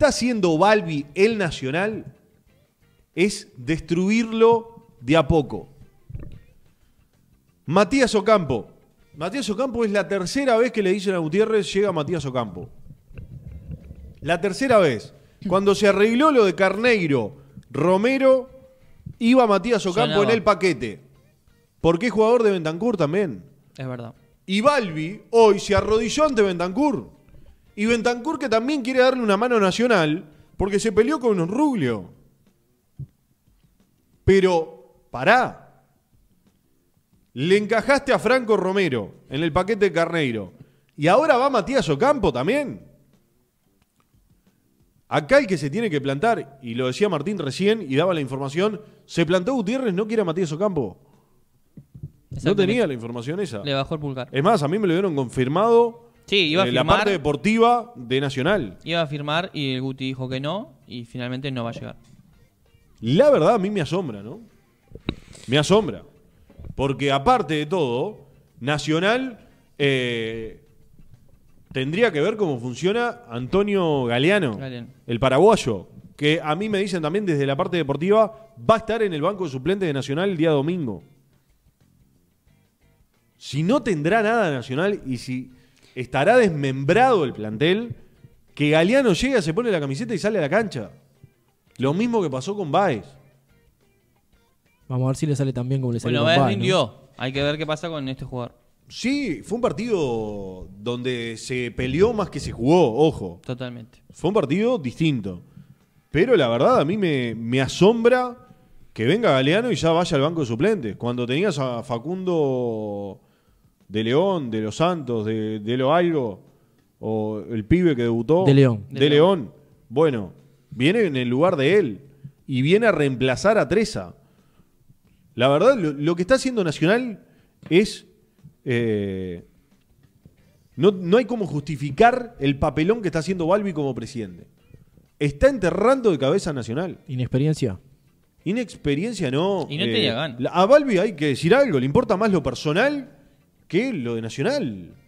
está haciendo Balbi el Nacional es destruirlo de a poco. Matías Ocampo. Matías Ocampo es la tercera vez que le dicen a Gutiérrez llega Matías Ocampo. La tercera vez. Cuando se arregló lo de Carneiro, Romero, iba Matías Ocampo en el paquete. Porque es jugador de Bentancur también. Es verdad. Y Balbi hoy se arrodilló ante Bentancur. Y Bentancur que también quiere darle una mano nacional porque se peleó con un Ruglio. Pero, pará. Le encajaste a Franco Romero en el paquete de Carneiro. Y ahora va Matías Ocampo también. Acá hay que se tiene que plantar, y lo decía Martín recién y daba la información, se plantó Gutiérrez, no quiere a Matías Ocampo. No tenía la información esa. Le bajó el pulgar. Es más, a mí me lo dieron confirmado Sí, iba a eh, firmar. La parte deportiva de Nacional. Iba a firmar y el Guti dijo que no y finalmente no va a llegar. La verdad a mí me asombra, ¿no? Me asombra. Porque aparte de todo, Nacional eh, tendría que ver cómo funciona Antonio Galeano, el paraguayo, que a mí me dicen también desde la parte deportiva, va a estar en el banco de suplentes de Nacional el día domingo. Si no tendrá nada Nacional y si estará desmembrado el plantel, que Galeano llega, se pone la camiseta y sale a la cancha. Lo mismo que pasó con Baez. Vamos a ver si le sale tan bien como le salió bueno, Baez. Hay que ver qué pasa con este jugador. Sí, fue un partido donde se peleó más que se jugó, ojo. Totalmente. Fue un partido distinto. Pero la verdad, a mí me, me asombra que venga Galeano y ya vaya al banco de suplentes. Cuando tenías a Facundo de León, de los Santos, de, lo algo, o el pibe que debutó. De León. De, León. Bueno, viene en el lugar de él y viene a reemplazar a Treza. La verdad, lo, que está haciendo Nacional es... Eh, no, hay como justificar el papelón que está haciendo Balbi como presidente. Está enterrando de cabeza Nacional. Inexperiencia. Inexperiencia no. Y no te tenía eh, A Balbi hay que decir algo, le importa más lo personal ¿Qué? lo de Nacional.